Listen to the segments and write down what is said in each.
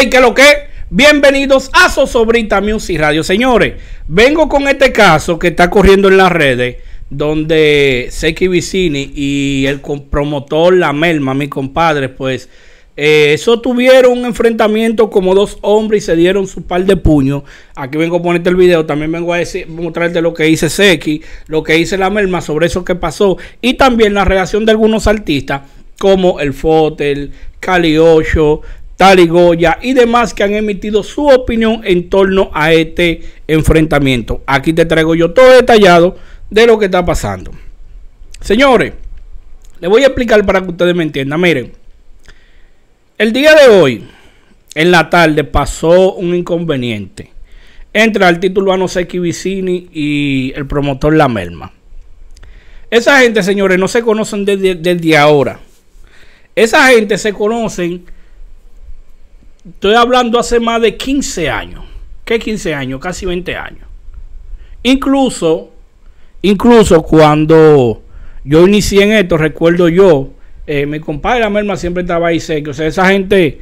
¡Ey, qué lo que? Bienvenidos a Sosobrita Music Radio. Señores, vengo con este caso que está corriendo en las redes, donde Seki Vicini y el promotor La Melma, mi compadre, pues eh, eso tuvieron un enfrentamiento como dos hombres y se dieron su par de puños. Aquí vengo a ponerte el video. También vengo a decir, mostrarte lo que hice Seki, lo que hice la Melma sobre eso que pasó. Y también la reacción de algunos artistas como el Fotel, Cali Ocho Tali Goya y demás que han emitido su opinión en torno a este enfrentamiento. Aquí te traigo yo todo detallado de lo que está pasando. Señores, les voy a explicar para que ustedes me entiendan. Miren, el día de hoy, en la tarde, pasó un inconveniente entre el título Anoseki Vicini y el promotor La Melma. Esa gente, señores, no se conocen desde, desde ahora. Esa gente se conocen Estoy hablando hace más de 15 años. ¿Qué 15 años? Casi 20 años. Incluso, incluso cuando yo inicié en esto, recuerdo yo, eh, mi compadre la merma siempre estaba ahí seco, O sea, esa gente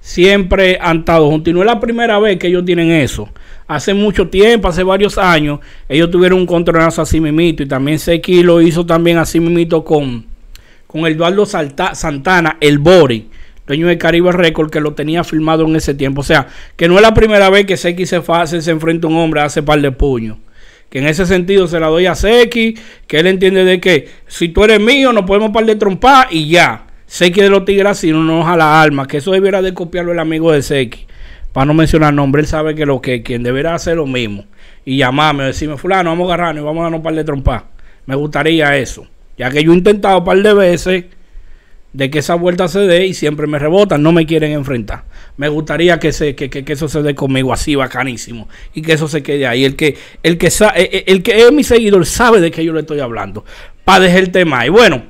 siempre han estado juntos. Y no es la primera vez que ellos tienen eso. Hace mucho tiempo, hace varios años, ellos tuvieron un controlazo así mimito. Y también sé que lo hizo también así mimito con, con Eduardo Santana, el Bori. Peño de Caribe Record, que lo tenía firmado en ese tiempo. O sea, que no es la primera vez que Seki se, hace, se enfrenta a un hombre, hace par de puños. Que en ese sentido se la doy a Seki, que él entiende de que si tú eres mío, no podemos par de trompar y ya. Seki de los Tigres, si no nos la alma, que eso debiera de copiarlo el amigo de Seki. Para no mencionar nombre, él sabe que lo que quien deberá hacer lo mismo. Y llamarme, decirme, fulano, vamos a agarrarnos y vamos a darnos par de trompas. Me gustaría eso. Ya que yo he intentado par de veces de que esa vuelta se dé y siempre me rebotan, no me quieren enfrentar. Me gustaría que, se, que, que, eso se dé conmigo así bacanísimo y que eso se quede ahí. El que, el que, eh, eh, el, que es mi seguidor sabe de qué yo le estoy hablando. Para dejar el tema y Bueno,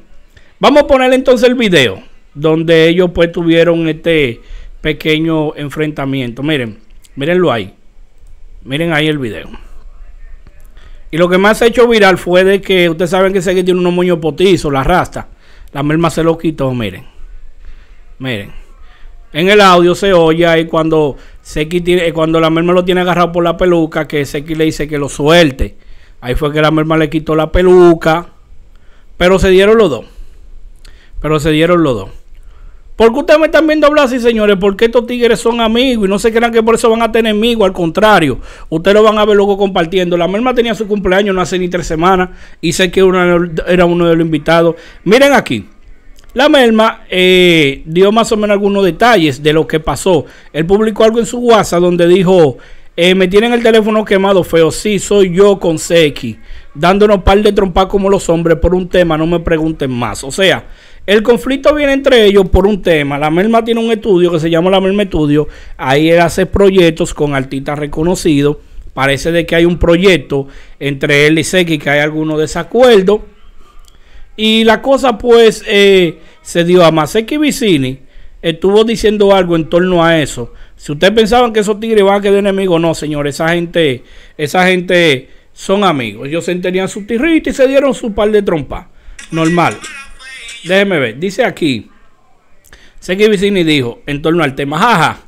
vamos a poner entonces el video donde ellos pues tuvieron este pequeño enfrentamiento. Miren, mirenlo ahí. Miren ahí el video. Y lo que más se ha hecho viral fue de que ustedes saben que ese que tiene unos moños potizos, la rasta. La merma se lo quitó, miren. Miren. En el audio se oye ahí cuando Seki tiene, eh, cuando la merma lo tiene agarrado por la peluca, que Seki le dice que lo suelte. Ahí fue que la merma le quitó la peluca. Pero se dieron los dos. Pero se dieron los dos. Porque ustedes me están viendo hablar así, señores? Porque estos tigres son amigos y no se crean que por eso van a tener amigos. Al contrario, ustedes lo van a ver luego compartiendo. La merma tenía su cumpleaños no hace ni tres semanas y sé que era uno de los invitados. Miren aquí. La merma eh, dio más o menos algunos detalles de lo que pasó. Él publicó algo en su WhatsApp donde dijo, eh, me tienen el teléfono quemado feo. Sí, soy yo con CX. Dándonos par de trompas como los hombres por un tema. No me pregunten más. O sea, el conflicto viene entre ellos por un tema. La merma tiene un estudio que se llama La Merma Estudio. Ahí él hace proyectos con artistas reconocidos. Parece de que hay un proyecto entre él y Seki que hay algunos desacuerdos. Y la cosa pues eh, se dio a Maseki Vicini. Estuvo diciendo algo en torno a eso. Si ustedes pensaban que esos tigres iban a quedar enemigos, no, señores, esa gente, esa gente son amigos. Ellos se tenían su tirrita y se dieron su par de trompas. Normal. Déjeme ver. Dice aquí. que Vicini dijo, en torno al tema, jaja,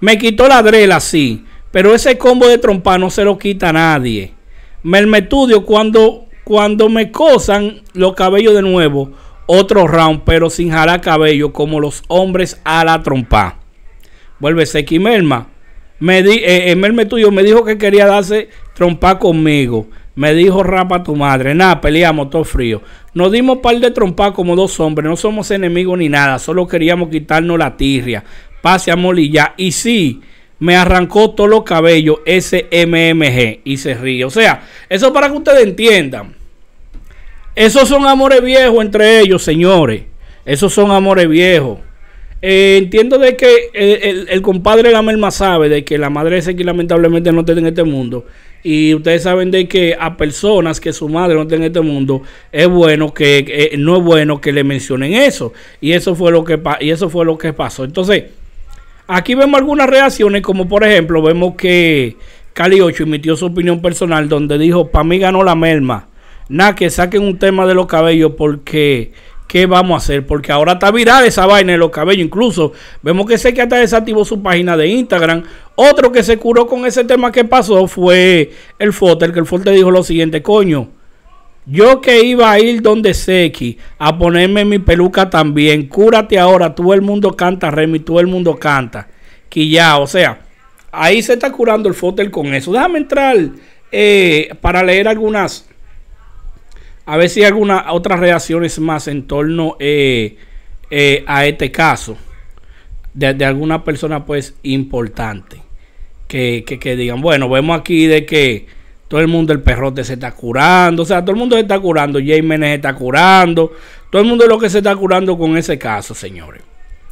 me quitó la drela, sí, pero ese combo de trompa no se lo quita a nadie. Mermetudio, cuando, cuando me cosan los cabellos de nuevo, otro round, pero sin jalar cabello, como los hombres a la trompa vuelve aquí, merma. Me di, eh, eh, tuyo me dijo que quería darse trompa conmigo. Me dijo rapa tu madre. Nada, peleamos todo frío. Nos dimos par de trompa como dos hombres. No somos enemigos ni nada. Solo queríamos quitarnos la tirria. Pase a molilla. Y sí, me arrancó todos los cabellos ese MMG. Y se ríe. O sea, eso para que ustedes entiendan. Esos son amores viejos entre ellos, señores. Esos son amores viejos. Eh, entiendo de que el, el, de la merma sabe de que la madre es que lamentablemente no está en este mundo. Y ustedes saben de que a personas que su madre no está en este mundo, es bueno que, eh, no es bueno que le mencionen eso. Y eso fue lo que y eso fue lo que pasó. Entonces, aquí vemos algunas reacciones, como por ejemplo, vemos que Cali 8 emitió su opinión personal donde dijo, para mí ganó la merma. Nada, que saquen un tema de los cabellos porque ¿Qué vamos a hacer? Porque ahora está viral esa vaina de los cabellos. Incluso vemos que sé que hasta desactivó su página de Instagram. Otro que se curó con ese tema que pasó fue el Fotel, que el Fotel dijo lo siguiente, coño. Yo que iba a ir donde Seki a ponerme mi peluca también. Cúrate ahora, todo el mundo canta, Remy, todo el mundo canta. Que ya, o sea, ahí se está curando el Fotel con eso. Déjame entrar eh, para leer algunas a ver si hay alguna, otras reacciones más en torno eh, eh, a este caso de, alguna persona pues importante. Que, que, digan, bueno, vemos aquí de que todo el mundo el perrote se está curando, o sea, todo el mundo se está curando, Jay se está curando, todo el mundo lo que se está curando con ese caso, señores.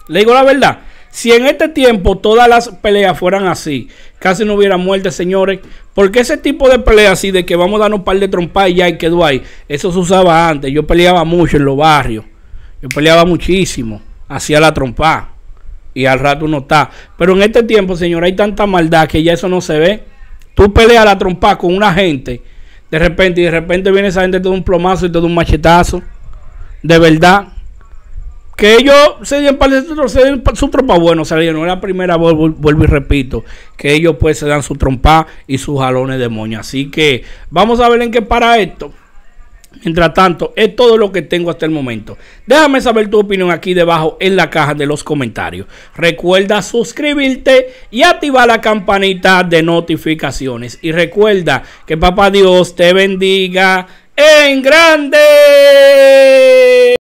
Le digo la verdad, si en este tiempo todas las peleas fueran así, casi no hubiera muerte, señores. Porque ese tipo de peleas así de que vamos a darnos un par de trompas y ya y quedó ahí, eso se usaba antes. Yo peleaba mucho en los barrios. Yo peleaba muchísimo. Hacía la trompa. Y al rato no está. Pero en este tiempo, señor, hay tanta maldad que ya eso no se ve. Tú peleas la trompa con una gente. De repente, y de repente viene esa gente, todo un plomazo y todo un machetazo. De verdad que ellos se den, su trompa, bueno, o sea, no es la primera, vuelvo y repito, que ellos pues se dan su trompa y sus jalones de moña. Así que vamos a ver en qué para esto. Mientras tanto, es todo lo que tengo hasta el momento. Déjame saber tu opinión aquí debajo en la caja de los comentarios. Recuerda suscribirte y activar la campanita de notificaciones. Y recuerda que Papá Dios te bendiga en grande.